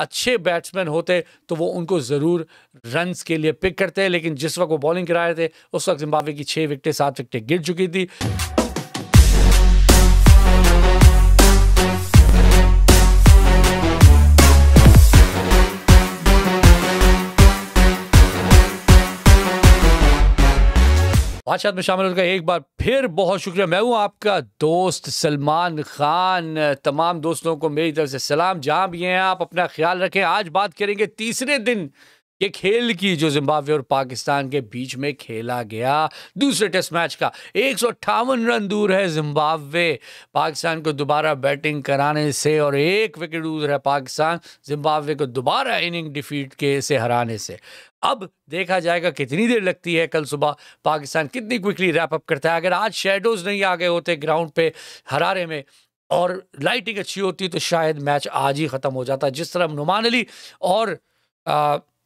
अच्छे बैट्समैन होते तो वो उनको ज़रूर रन्स के लिए पिक करते लेकिन जिस वक्त वो बॉलिंग करा रहे थे उस वक्त जिम्बावे की छः विकटें सात विकटें गिर चुकी थी बादशाह में शामिल होकर एक बार फिर बहुत शुक्रिया मैं हूँ आपका दोस्त सलमान खान तमाम दोस्तों को मेरी तरफ से सलाम जहाँ भी हैं आप अपना ख्याल रखें आज बात करेंगे तीसरे दिन ये खेल की जो जिम्बाब्वे और पाकिस्तान के बीच में खेला गया दूसरे टेस्ट मैच का एक रन दूर है जिम्बाब्वे पाकिस्तान को दोबारा बैटिंग कराने से और एक विकेट दूर है पाकिस्तान जिम्बाब्वे को दोबारा इनिंग डिफीट के से हराने से अब देखा जाएगा कितनी देर लगती है कल सुबह पाकिस्तान कितनी क्विकली रैप अप करता है अगर आज शेडोज़ नहीं आ गए होते ग्राउंड पे हरारे में और लाइटिंग अच्छी होती तो शायद मैच आज ही ख़त्म हो जाता जिस तरह नुमान अली और आ,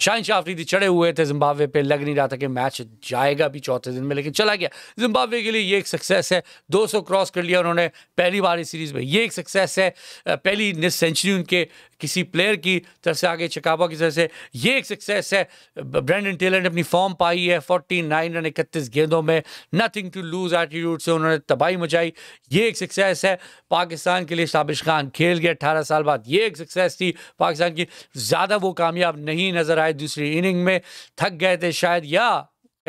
शाहिन शाह आफरीदी चढ़े हुए थे जिम्बावे पे लग नहीं रहा था कि मैच जाएगा भी चौथे दिन में लेकिन चला गया जिम्बावे के लिए ये एक सक्सेस है 200 क्रॉस कर लिया उन्होंने पहली बार इस सीरीज़ में ये एक सक्सेस है पहली निस सेंचुरी उनके किसी प्लेयर की तरफ से आगे चिकाबा की तरफ से ये एक सक्सेस है ब्रैंडन टेलर ने अपनी फॉर्म पाई है फोर्टी नाइन रन इकतीस गेंदों में नथिंग टू लूज एटीट्यूड से उन्होंने तबाही मचाई ये एक सक्सेस है पाकिस्तान के लिए साबिश खान खेल गए अट्ठारह साल बाद ये एक सक्सेस थी पाकिस्तान की ज़्यादा वो कामयाब नहीं नज़र शायद दूसरी इनिंग में थक गए थे शायद या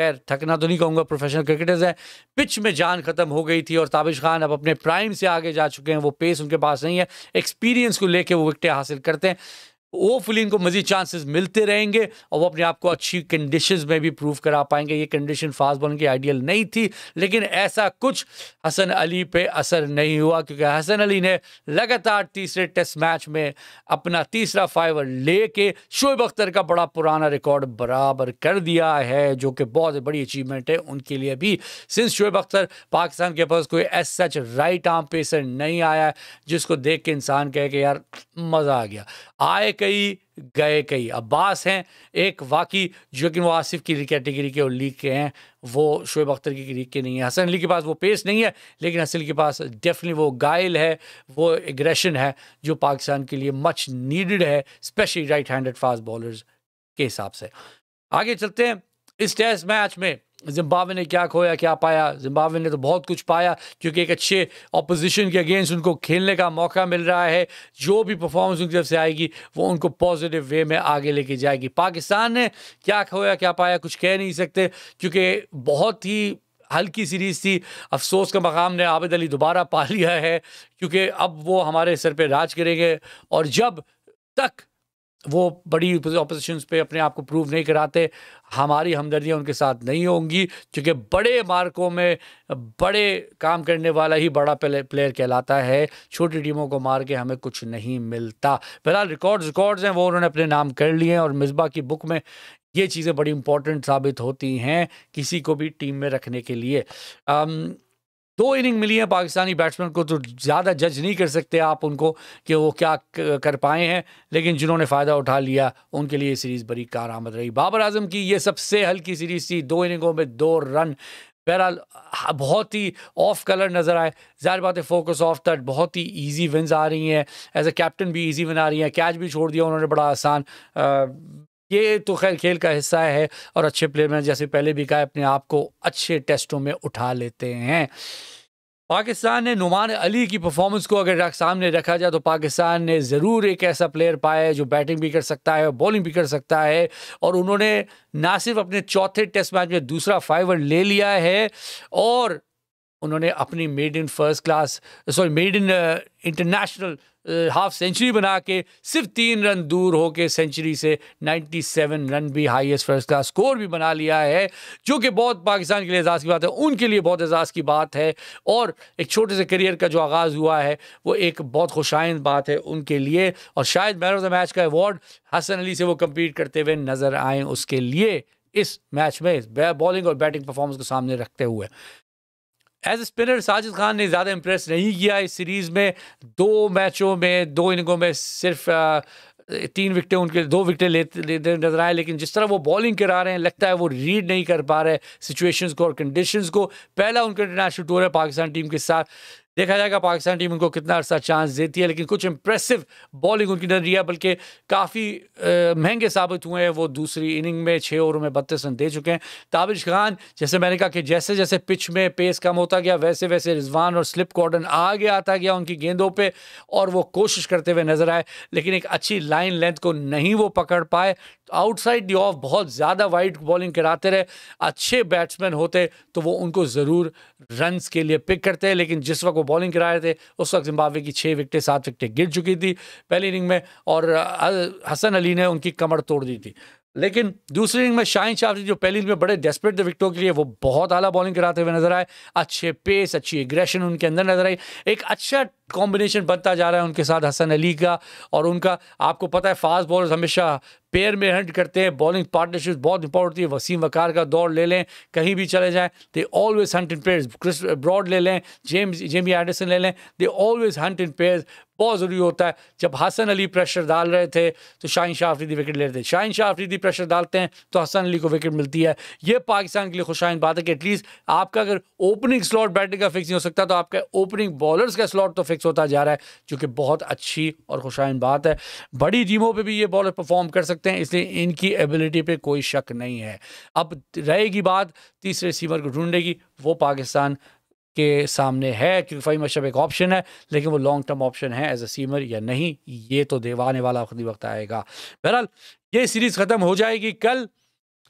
खैर थकना तो नहीं कहूँगा प्रोफेशनल क्रिकेटर्स हैं पिच में जान खत्म हो गई थी और ताबिश खान अब अपने प्राइम से आगे जा चुके हैं वो पेस उनके पास नहीं है एक्सपीरियंस को लेके वो विकटें हासिल करते हैं होपफुली इनको मज़ीद चांसेस मिलते रहेंगे और वो अपने आप को अच्छी कंडीशंस में भी प्रूव करा पाएंगे ये कंडीशन फास्ट बॉलिंग की आइडियल नहीं थी लेकिन ऐसा कुछ हसन अली पे असर नहीं हुआ क्योंकि हसन अली ने लगातार तीसरे टेस्ट मैच में अपना तीसरा फाइवर लेके शोएब अख्तर का बड़ा पुराना रिकॉर्ड बराबर कर दिया है जो कि बहुत बड़ी अचीवमेंट है उनके लिए भी सिंस शोएब अख्तर पाकिस्तान के पास कोई as such right arm pacer नहीं आया जिसको देख के इंसान कहे कि यार मज़ा आ गया आए कई गए कई अब्बास हैं एक वाकई जो कि वो आसिफ की कैटेगरी के और लीग के हैं वो शुएब अख्तर की लीग के नहीं है हसन अली के पास वो पेस नहीं है लेकिन हसन के पास डेफिनेटली वो गायल है वो एग्रेशन है जो पाकिस्तान के लिए मच नीडेड है specially right handed fast bowlers के हिसाब से आगे चलते हैं इस टेस्ट मैच में जिम्बावे ने क्या खोया क्या पाया जिम्बावे ने तो बहुत कुछ पाया क्योंकि एक अच्छे अपोजिशन के अगेंस्ट उनको खेलने का मौका मिल रहा है जो भी परफॉर्मेंस उनकी तरफ से आएगी वो उनको पॉजिटिव वे में आगे लेके जाएगी पाकिस्तान ने क्या खोया क्या पाया कुछ कह नहीं सकते क्योंकि बहुत ही हल्की सीरीज़ थी अफसोस का मकाम ने आबिद अली दोबारा पा लिया है क्योंकि अब वो हमारे सर पर राज करेंगे और जब तक वो बड़ी अपोजिशन पे अपने आप को प्रूव नहीं कराते हमारी हमदर्दियाँ उनके साथ नहीं होंगी क्योंकि बड़े मार्कों में बड़े काम करने वाला ही बड़ा प्लेयर कहलाता है छोटी टीमों को मार के हमें कुछ नहीं मिलता फिलहाल रिकॉर्ड्स रिकॉर्ड्स हैं वो उन्होंने अपने नाम कर लिए हैं और मिसबा की बुक में ये चीज़ें बड़ी इंपॉर्टेंट साबित होती हैं किसी को भी टीम में रखने के लिए आम, दो इनिंग मिली है पाकिस्तानी बैट्समैन को तो ज़्यादा जज नहीं कर सकते आप उनको कि वो क्या कर पाए हैं लेकिन जिन्होंने फ़ायदा उठा लिया उनके लिए सीरीज़ बड़ी कार आमद रही बाबर आजम की ये सबसे हल्की सीरीज़ थी दो इनिंगों में दो रन बहरहाल बहुत ही ऑफ कलर नज़र आए ज़ाहिर बात है फोकस ऑफ दैट बहुत ही इजी विन्स आ रही हैं एज ए कैप्टन भी इजी विन आ रही हैं कैच भी छोड़ दिया उन्होंने बड़ा आसान ये तो खैर खेल का हिस्सा है और अच्छे प्लेयर में जैसे पहले भी कहा अपने आप को अच्छे टेस्टों में उठा लेते हैं पाकिस्तान ने नुमान अली की परफॉर्मेंस को अगर सामने रखा जाए तो पाकिस्तान ने ज़रूर एक ऐसा प्लेयर पाया है जो बैटिंग भी कर सकता है और बॉलिंग भी कर सकता है और उन्होंने ना सिर्फ अपने चौथे टेस्ट मैच में दूसरा फाइवर ले लिया है और उन्होंने अपनी maiden first class sorry maiden international half century बना के सिर्फ तीन रन दूर हो के सेंचुरी से 97 रन भी हाईएस्ट फर्स्ट क्लास स्कोर भी बना लिया है जो कि बहुत पाकिस्तान के लिए एजाज़ की बात है उनके लिए बहुत एजाज़ की बात है और एक छोटे से करियर का जो आगाज़ हुआ है वो एक बहुत खुशाइन बात है उनके लिए और शायद मैन ऑफ द मैच का अवार्ड हसन अली से वो कम्पीट करते हुए नज़र आएँ उसके लिए इस मैच में बॉलिंग और बैटिंग परफॉर्मेंस को सामने रखते हुए एज स्पिनर साजिद खान ने ज़्यादा इम्प्रेस नहीं किया इस सीरीज़ में दो मैचों में दो इनिंगों में सिर्फ आ, तीन विकटें उनके दो विकटें लेते लेते नजर आए लेकिन जिस तरह वो बॉलिंग करा रहे हैं लगता है वो रीड नहीं कर पा रहे सिचुएशंस को और कंडीशंस को पहला उनका इंटरनेशनल टूर है पाकिस्तान टीम के साथ देखा जाएगा पाकिस्तान टीम उनको कितना अर्सा चांस देती है लेकिन कुछ इंप्रेसिव बॉलिंग उनकी नजर रही है बल्कि काफ़ी महंगे साबित हुए हैं वो दूसरी इनिंग में छः ओवर में बत्तीस रन दे चुके हैं ताबिश खान जैसे मैंने कहा कि जैसे जैसे पिच में पेस कम होता गया वैसे वैसे रिजवान और स्लिप कॉर्डन आगे आता गया उनकी गेंदों पर और वो कोशिश करते हुए नजर आए लेकिन एक अच्छी लाइन लेंथ को नहीं वो पकड़ पाए आउटसाइड दी ऑफ बहुत ज़्यादा वाइड बॉलिंग कराते रहे अच्छे बैट्समैन होते तो वो उनको ज़रूर रन्स के लिए पिक करते हैं लेकिन जिस वक्त वो बॉलिंग करा रहे थे उस वक्त जिम्बावे की छः विकटें सात विकटें गिर चुकी थी पहली इनिंग में और हसन अली ने उनकी कमर तोड़ दी थी लेकिन दूसरी इनिंग में शाहिन शाफरी जो पहली इनिंग में बड़े डेस्परेट थे विकटों के लिए वो बहुत आला बॉलिंग कराते हुए नजर आए अच्छे पेस अच्छी एग्रेशन उनके अंदर नजर आई एक अच्छा कॉम्बिनेशन बनता जा रहा है उनके साथ हसन अली का और उनका आपको पता है फास्ट बॉलर हमेशा पेयर में हंट करते हैं बॉलिंग पार्टनरशिप बहुत इंपॉर्टेंट होती है वसीम वकार का दौड़ ले लें कहीं भी चले जाएं they always hunt in pairs Chris Broad ले लें जेम्स जेमी एंडरसन ले लें they always hunt in pairs बहुत ज़रूरी होता है जब हसन अली प्रेशर डाल रहे थे तो शाहिन शाह आफरीदी विकेट लेते थे शाहिन शाह आफरीदी प्रेशर डालते हैं तो हसन अली को विकेट मिलती है ये पाकिस्तान के लिए खुशाइन बात है कि एटलीस्ट आपका अगर ओपनिंग स्लॉट बैटिंग का फिक्स नहीं हो सकता तो आपका ओपनिंग बॉलर्स का स्लॉट तो फिक्स फिक्स होता जा रहा है जो कि बहुत अच्छी और खुशाइन बात है बड़ी टीमों पर भी ये बॉलर परफॉर्म कर सकते हैं इसलिए इनकी एबिलिटी पर कोई शक नहीं है अब रहेगी बात तीसरे सीमर को ढूंढेगी वो पाकिस्तान के सामने है क्योंकि फ़ाइम अशब एक ऑप्शन है लेकिन वो लॉन्ग टर्म ऑप्शन है एज अ सीमर या नहीं ये तो देवाने वाला आखिरी वक्त आएगा बहरहाल ये सीरीज़ ख़त्म हो जाएगी कल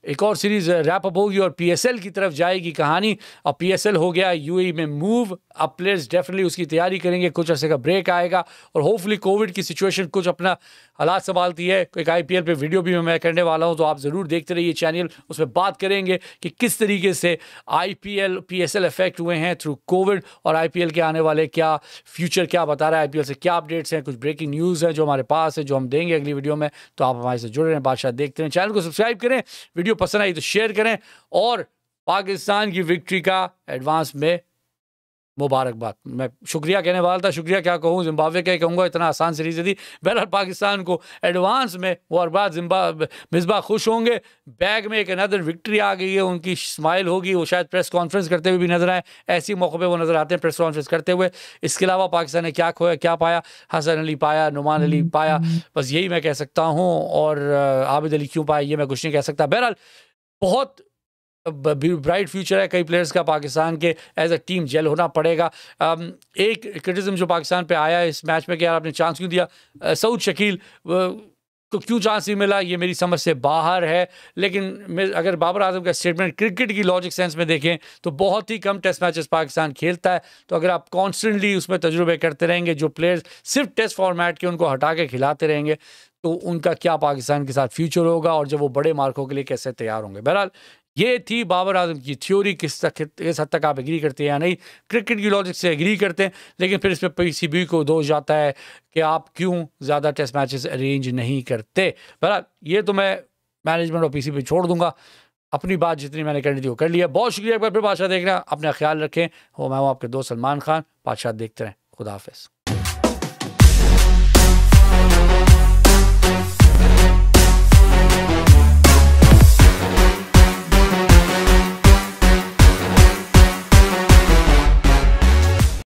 एक और सीरीज़ रैप अप होगी और पीएसएल की तरफ जाएगी कहानी अब पीएसएल हो गया यूएई e में मूव अब प्लेयर्स डेफिनेटली उसकी तैयारी करेंगे कुछ अर्से का ब्रेक आएगा और होपफुली कोविड की सिचुएशन कुछ अपना हालात संभालती है एक आई पे वीडियो भी मैं करने वाला हूँ तो आप ज़रूर देखते रहिए चैनल उसमें बात करेंगे कि किस तरीके से आई पी इफेक्ट हुए हैं थ्रू कोविड और आई के आने वाले क्या फ्यूचर क्या बता रहा है आई से क्या अपडेट्स हैं कुछ ब्रेकिंग न्यूज़ है जो हमारे पास है जो हम देंगे अगली वीडियो में तो आप हमारे से जुड़े रहें बादशाह देखते रहें चैनल को सब्सक्राइब करें वीडियो वीडियो पसंद आई तो शेयर करें और पाकिस्तान की विक्ट्री का एडवांस में मुबारकबाद मैं शुक्रिया कहने वाला था शुक्रिया क्या कहूँ जिम्बावे क्या कहूँगा इतना आसान सीरीज दी बहरहाल पाकिस्तान को एडवांस में वो अरबाज जिम्बा मिसबा खुश होंगे बैग में एक अनदर विक्ट्री आ गई है उनकी स्माइल होगी वो शायद प्रेस कॉन्फ्रेंस करते हुए भी नजर आए ऐसी मौक़ों पर वो नज़र आते हैं प्रेस कॉन्फ्रेंस करते हुए इसके अलावा पाकिस्तान ने क्या खोया क्या पाया हसन अली पाया नुमान अली हम्म, पाया हम्म। बस यही मैं कह सकता हूँ और आबिद अली क्यों पाया ये मैं कुछ नहीं कह सकता बहरहाल बहुत ब्राइट फ्यूचर है कई प्लेयर्स का पाकिस्तान के एज अ टीम जेल होना पड़ेगा um, एक क्रिटिज्म जो पाकिस्तान पे आया इस मैच में कि यार आपने चांस क्यों दिया uh, सऊद शकील uh, को क्यों चांस नहीं मिला ये मेरी समझ से बाहर है लेकिन अगर बाबर आजम का स्टेटमेंट क्रिकेट की लॉजिक सेंस में देखें तो बहुत ही कम टेस्ट मैचेस पाकिस्तान खेलता है तो अगर आप कॉन्स्टेंटली उसमें तजुर्बे करते रहेंगे जो प्लेयर्स सिर्फ टेस्ट फॉर्मेट के उनको हटा के खिलाते रहेंगे तो उनका क्या पाकिस्तान के साथ फ्यूचर होगा और जब वो बड़े मार्कों के लिए कैसे तैयार होंगे बहरहाल ये थी बाबर आजम की थ्योरी किस तक किस हद तक आप एग्री करते हैं या नहीं क्रिकेट की लॉजिक से एग्री करते हैं लेकिन फिर इसमें पी सी बी को दोष जाता है कि आप क्यों ज़्यादा टेस्ट मैचेस अरेंज नहीं करते बरा ये तो मैं मैनेजमेंट और पी सी बी छोड़ दूंगा अपनी बात जितनी मैंने करनी थी वो कर लिया बहुत शुक्रिया एक बार फिर बादशाह देखना अपना ख्याल रखें हो मैं हूँ आपके दोस्त सलमान खान बादशाह देखते रहें खुदाफ़